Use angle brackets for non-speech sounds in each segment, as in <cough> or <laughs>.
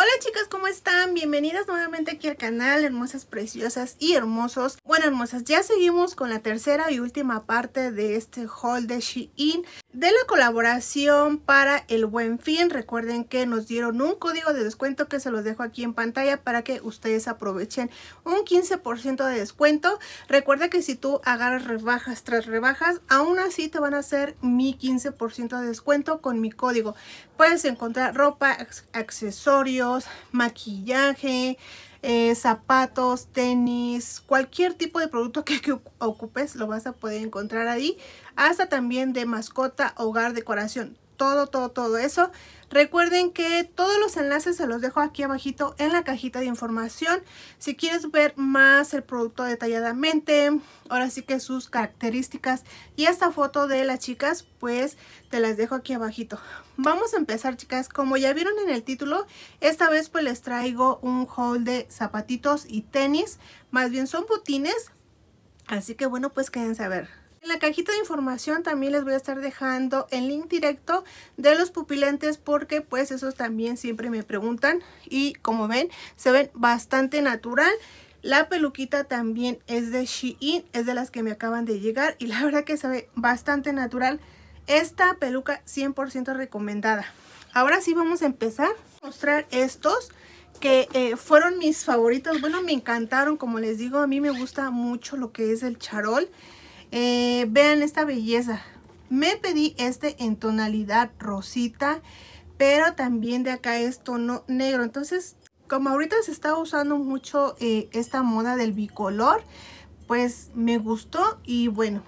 Hola chicas, ¿cómo están? Bienvenidas nuevamente aquí al canal, hermosas, preciosas y hermosos. Bueno, hermosas, ya seguimos con la tercera y última parte de este haul de Shein de la colaboración para el Buen Fin. Recuerden que nos dieron un código de descuento que se los dejo aquí en pantalla para que ustedes aprovechen un 15% de descuento. Recuerda que si tú agarras rebajas tras rebajas, aún así te van a hacer mi 15% de descuento con mi código. Puedes encontrar ropa, accesorios, maquillaje, eh, zapatos, tenis, cualquier tipo de producto que, que, ocupes lo vas a poder encontrar ahí. Hasta también de mascota, hogar, decoración todo, todo, todo eso. Recuerden que todos los enlaces se los dejo aquí abajito en la cajita de información. Si quieres ver más el producto detalladamente, ahora sí que sus características y esta foto de las chicas, pues te las dejo aquí abajito. Vamos a empezar chicas, como ya vieron en el título, esta vez pues les traigo un haul de zapatitos y tenis, más bien son botines. Así que bueno, pues quédense a ver. En la cajita de información también les voy a estar dejando el link directo de los pupilantes porque pues esos también siempre me preguntan y como ven se ven bastante natural. La peluquita también es de Shein, es de las que me acaban de llegar y la <laughs> verdad que se ve bastante natural. Esta peluca 100% recomendada. Ahora sí vamos a empezar a mostrar estos que eh, fueron mis favoritos. Bueno, me encantaron, como les digo, a mí me gusta mucho lo que es el charol. Eh, vean esta belleza. Me pedí este en tonalidad rosita, pero también de acá es tono negro. Entonces, como ahorita se está usando mucho eh, esta moda del bicolor, pues me gustó y bueno,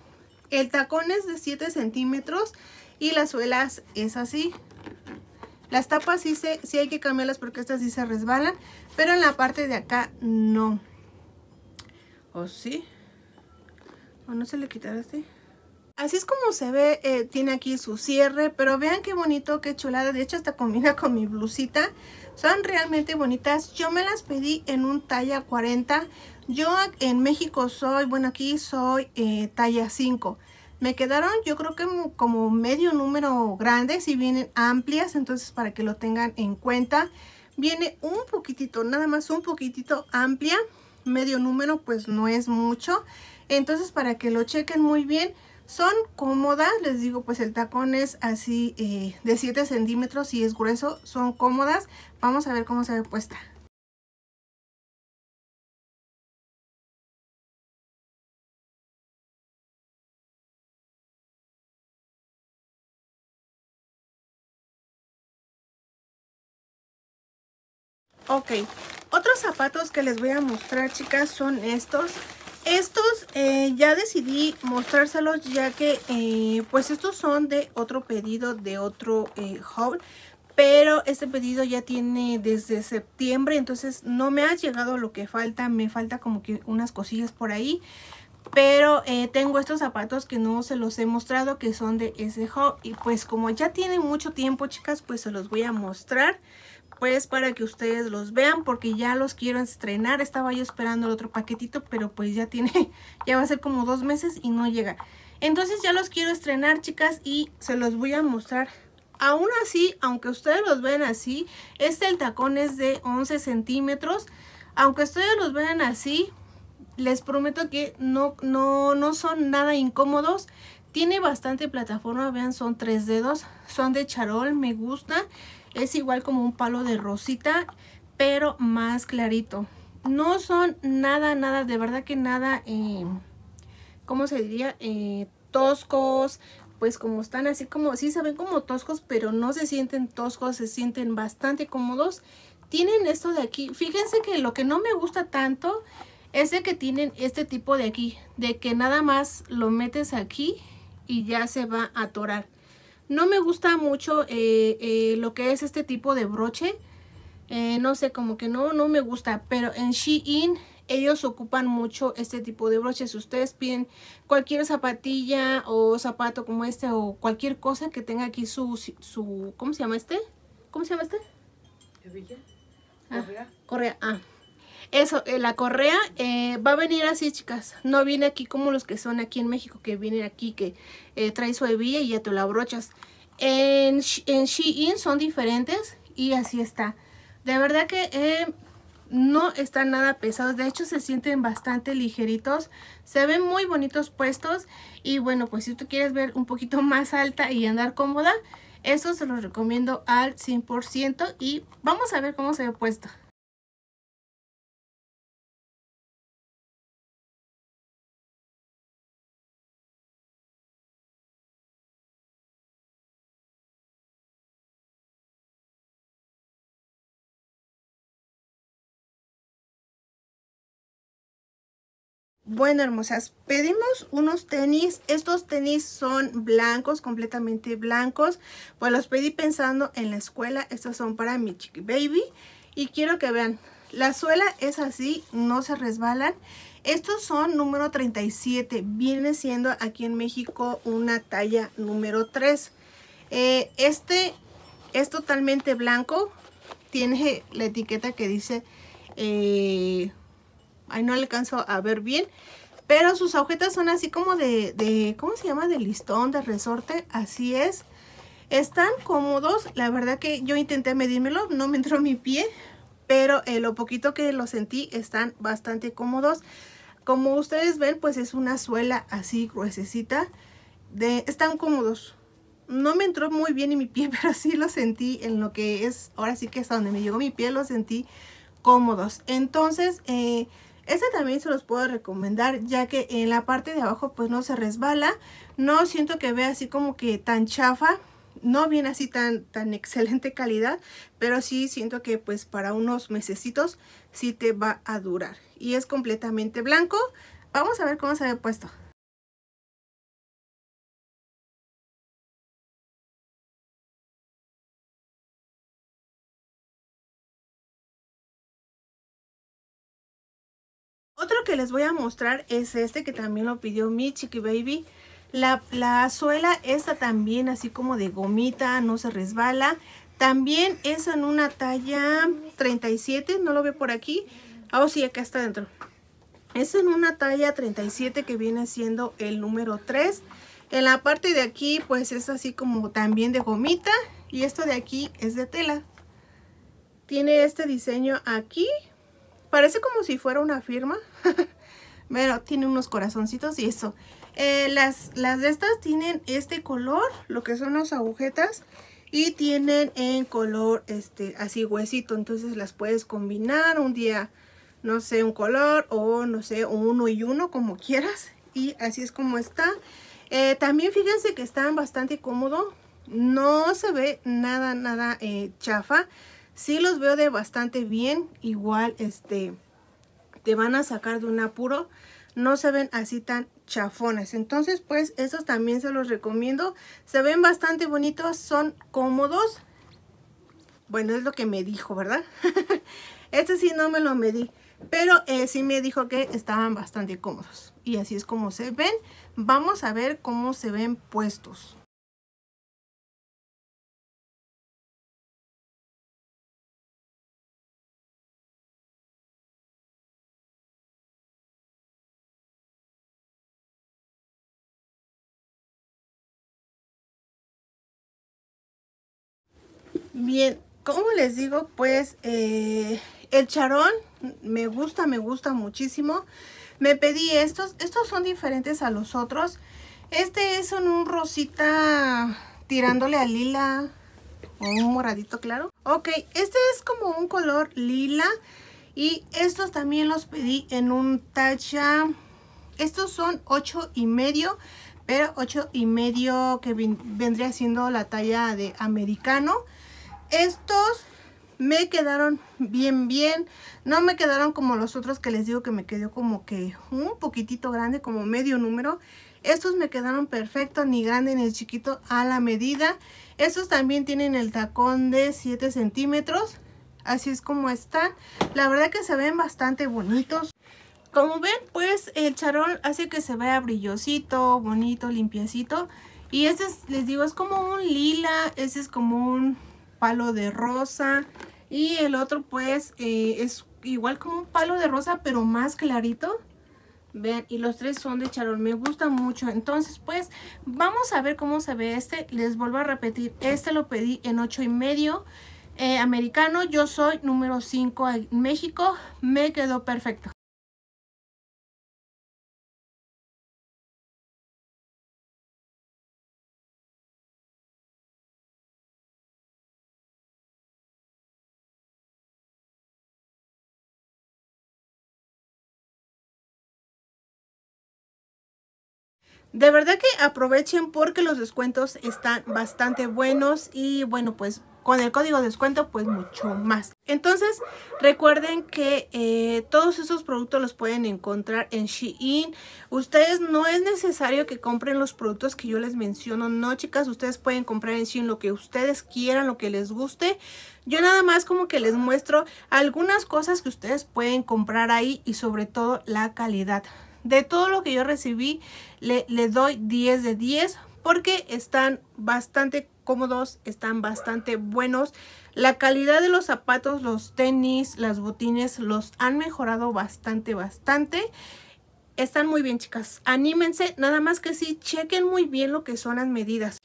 el tacón es de 7 centímetros y las suelas es así. Las tapas sí, se, hay que cambiarlas porque estas sí se resbalan, pero en la parte de acá no. ¿O sí? no se le este Así es como se ve, eh, tiene aquí su cierre, pero vean qué bonito, qué chulada. De hecho, hasta combina con mi blusita. Son realmente bonitas. Yo me las pedí en un talla 40. Yo en México soy, bueno, aquí soy eh, talla 5. Me quedaron yo creo que como medio número grande, si vienen amplias, entonces para que lo tengan en cuenta. Viene un poquitito, nada más un poquitito amplia, medio número pues no es mucho. Entonces para que lo chequen muy bien, son cómodas, les digo pues el tacón es así eh, de 7 centímetros y es grueso, son cómodas. Vamos a ver cómo se ve puesta. Ok, otros zapatos que les voy a mostrar chicas son estos. Estos eh, ya decidí mostrárselos ya que eh, pues estos son de otro pedido de otro eh, haul. Pero este pedido ya tiene desde septiembre, entonces no me ha llegado lo que falta. Me falta como que unas cosillas por ahí. Pero tengo estos zapatos que no se los he mostrado que son de ese haul. Y pues como ya tiene mucho tiempo chicas pues se los voy a mostrar pues para que ustedes los vean porque ya los quiero estrenar. Estaba yo esperando el otro paquetito, pero pues ya tiene, <laughs> ya va a ser como dos meses y no llega. Entonces ya los quiero estrenar, chicas, y se los voy a mostrar. Aún así, aunque ustedes los vean así, este el tacón es de 11 centímetros. Aunque ustedes los vean así, les prometo que no, no, no son nada incómodos. Tiene bastante plataforma, vean, son tres dedos, son de charol, me gusta. Es igual como un palo de rosita, pero más clarito. No son nada, nada, de verdad que nada, eh, ¿cómo se diría? Eh, toscos, pues como están así como, sí se ven como toscos, pero no se sienten toscos, se sienten bastante cómodos. Tienen esto de aquí, fíjense que lo que no me gusta tanto es de que tienen este tipo de aquí, de que nada más lo metes aquí y ya se va a atorar. No me gusta mucho eh, eh, lo que es este tipo de broche. Eh, no sé, como que no, no me gusta. Pero en Shein ellos ocupan mucho este tipo de broches. Ustedes piden cualquier zapatilla o zapato como este o cualquier cosa que tenga aquí su... su ¿Cómo se llama este? ¿Cómo se llama este? Ah, correa. correa. Ah, eso, eh, la correa eh, va a venir así, chicas. No viene aquí como los que son aquí en México, que vienen aquí, que eh, trae su hebilla y ya te la brochas. En, en Shein son diferentes y así está. De verdad que no están nada pesados. De hecho, se sienten bastante ligeritos. Se ven muy bonitos puestos. Y bueno, pues si tú quieres ver un poquito más alta y andar cómoda, eso se los recomiendo al 100%. Y vamos a ver cómo se ve puesto. Bueno, hermosas, pedimos unos tenis. Estos tenis son blancos, completamente blancos. Pues los pedí pensando en la escuela. Estos son para mi chiqui baby. Y quiero que vean, la suela es así, no se resbalan. Estos son número 37. Viene siendo aquí en México una talla número 3. Eh, este es totalmente blanco. Tiene la etiqueta que dice... Eh, Ahí no le alcanzo a ver bien. Pero sus agujetas son así como de, ¿cómo se llama? De listón, de resorte. Así es. Están cómodos. La verdad que yo intenté medírmelo. No me entró mi pie. Pero eh, lo poquito que lo sentí están bastante cómodos. Como ustedes ven, pues es una suela así gruesecita. De, están cómodos. No me entró muy bien en mi pie, <laughs> pero sí lo sentí en lo que es, ahora sí que es donde me llegó mi pie, lo sentí cómodos. Entonces, eh, este también se los puedo recomendar ya que en la parte de abajo pues no se resbala. No siento que vea así como que tan chafa. No viene así tan, tan <laughs> excelente calidad, pero sí siento que pues para unos mesecitos sí te va a durar. Y es completamente blanco. Vamos a ver cómo se ve puesto. les voy a mostrar es este que también lo pidió mi chiqui baby. La, suela está también así como de gomita, no se resbala. También es en una talla 37, no lo veo por aquí. Ah, oh, sí, acá está dentro. Es en una talla 37 que viene siendo el número 3. En la parte de aquí pues es así como también de gomita y esto de aquí es de tela. Tiene este diseño aquí Parece como si fuera una firma. <laughs> Pero tiene unos corazoncitos y eso. Eh, las, las de estas tienen este color, lo que son las agujetas. Y tienen en color este así huesito. Entonces las puedes combinar un día, no sé, un color o no sé, uno y uno como quieras. Y así es como está. Eh, también fíjense que están bastante cómodo. No se ve nada, nada eh, chafa si los veo de bastante bien. Igual, este, te van a sacar de un apuro. No se ven así tan chafones. Entonces, pues, estos también se los recomiendo. Se ven bastante bonitos, son cómodos. Bueno, es lo que me dijo, ¿verdad? <laughs> este sí no me lo medí. Pero eh, sí me dijo que estaban bastante cómodos. Y así es como se ven. Vamos a ver cómo se ven puestos. Bien, como les digo, pues eh, el charón me gusta, me gusta muchísimo. Me pedí estos, estos son diferentes a los otros. Este es un, un rosita tirándole a lila o un moradito claro. Ok, este es como un color lila y estos también los pedí en un tacha. Estos son 8 y medio, pero 8 y medio que vendría siendo la talla de americano. Estos me quedaron bien, bien. No me quedaron como los otros que les digo que me quedó como que un poquitito grande, como medio número. Estos me quedaron perfectos, ni grande ni chiquito, a la medida. Estos también tienen el tacón de 7 centímetros. Así es como están. La verdad que se ven bastante bonitos. Como ven, pues el charol hace que se vea brillosito, bonito, limpiecito. Y este, les digo, es como un lila, este es como un palo de rosa. Y el otro pues eh, es igual como un palo de rosa, pero más clarito. Ver y los tres son de charol, me gusta mucho. Entonces, pues, vamos a ver cómo se ve este. Les vuelvo a repetir, este lo pedí en ocho y medio eh, americano. Yo soy número 5 en México, me quedó perfecto. De verdad que aprovechen porque los descuentos están bastante buenos y bueno, pues con el código descuento pues mucho más. Entonces recuerden que eh, todos esos productos los pueden encontrar en Shein. Ustedes no es necesario que compren los productos que yo les menciono. No chicas, ustedes pueden comprar en Shein lo que ustedes quieran, lo que les guste. Yo nada más como que les muestro algunas cosas que ustedes pueden comprar ahí y sobre todo la calidad. De todo lo que yo recibí, le, le doy 10 de 10 porque están bastante cómodos, están bastante buenos. La calidad de los zapatos, los tenis, las botines los han mejorado bastante, bastante. Están muy bien, chicas. Anímense, nada más que sí, chequen muy bien lo que son las medidas.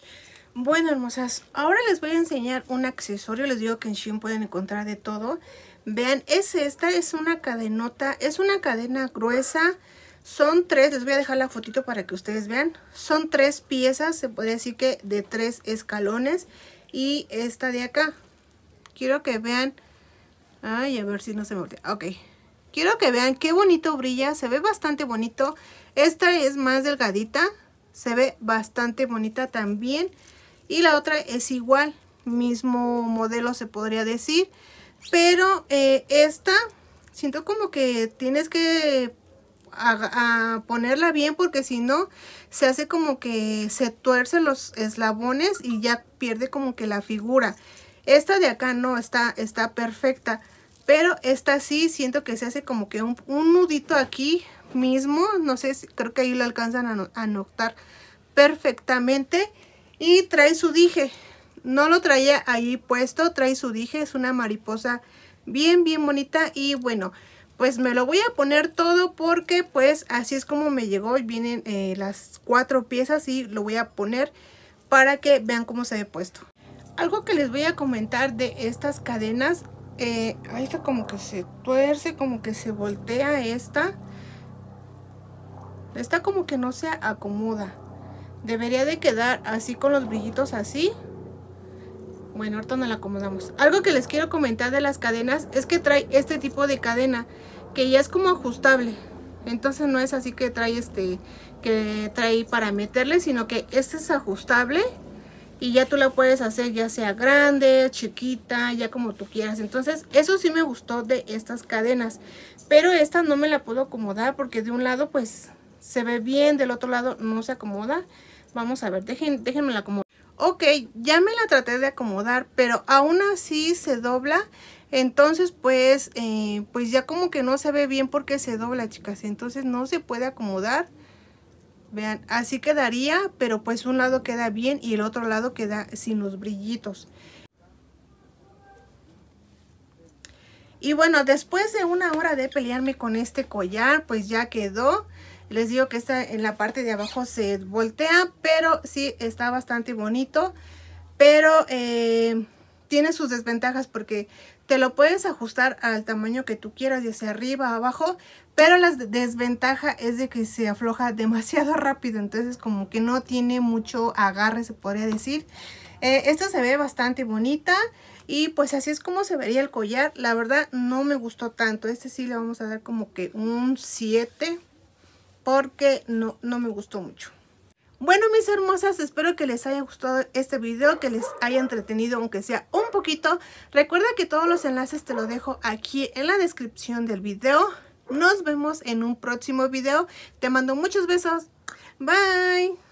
Bueno, hermosas, ahora les voy a enseñar un accesorio. Les digo que en Shein pueden encontrar de todo. Vean, es esta, es una cadenota, es una cadena gruesa son tres, les voy a dejar la fotito para que ustedes vean. Son tres piezas, se podría decir que de tres escalones. Y esta de acá, quiero que vean... Ay, a ver si no se me voltea. Ok. Quiero que vean qué bonito brilla. Se ve bastante bonito. Esta es más delgadita. Se ve bastante bonita también. Y la otra es igual. Mismo modelo se podría decir. Pero eh, esta siento como que tienes que a, ponerla bien porque si no se hace como que se tuerce los eslabones y ya pierde como que la figura. Esta de acá no, está, está perfecta. Pero esta sí siento que se hace como que un, nudito aquí mismo. No sé, si, creo que ahí le alcanzan a, no, perfectamente. Y trae su dije. No lo traía ahí puesto, trae su dije. Es una mariposa bien, bien bonita. Y bueno, pues me lo voy a poner todo porque pues así es como me llegó. y Vienen eh, las cuatro piezas y lo voy a poner para que vean cómo se ve puesto. Algo que les voy a comentar de estas cadenas. Eh, ahí está como que se tuerce, como que se voltea esta. está como que no se acomoda. Debería de quedar así con los brillitos Así bueno, ahorita no la acomodamos. Algo que les quiero comentar de las cadenas es que trae este tipo de cadena que ya es como ajustable. Entonces no es así que trae este que trae para meterle, sino que este es ajustable y ya tú la puedes hacer ya sea grande, chiquita, ya como tú quieras. Entonces eso sí me gustó de estas cadenas, pero esta no me la puedo acomodar porque de un lado pues se ve bien, del otro lado no se acomoda. Vamos a ver, déjenme la acomodar ok, ya me la traté de acomodar, pero aún así se dobla. Entonces, pues, eh, pues ya como que no se ve bien porque se dobla, chicas. Entonces no se puede acomodar. Vean, así quedaría, pero pues un lado queda bien y el otro lado queda sin los brillitos. Y bueno, después de una hora de pelearme con este collar, pues ya quedó. Les digo que esta en la parte de abajo se voltea, pero sí está bastante bonito. Pero eh, tiene sus desventajas porque te lo puedes ajustar al tamaño que tú quieras, ya hacia arriba, abajo, pero la desventaja es de que se afloja <laughs> demasiado rápido, entonces como que no tiene mucho agarre, se podría decir. esto eh, esta se ve bastante bonita y pues así es como se vería el collar, la verdad no me gustó tanto, este sí le vamos a dar como que un 7, porque no, no me gustó mucho. Bueno, mis hermosas, espero que les haya gustado este video, que les haya entretenido, aunque sea un poquito. Recuerda que todos los enlaces te los dejo aquí en la descripción del video. Nos vemos en un próximo video. Te mando muchos besos. Bye.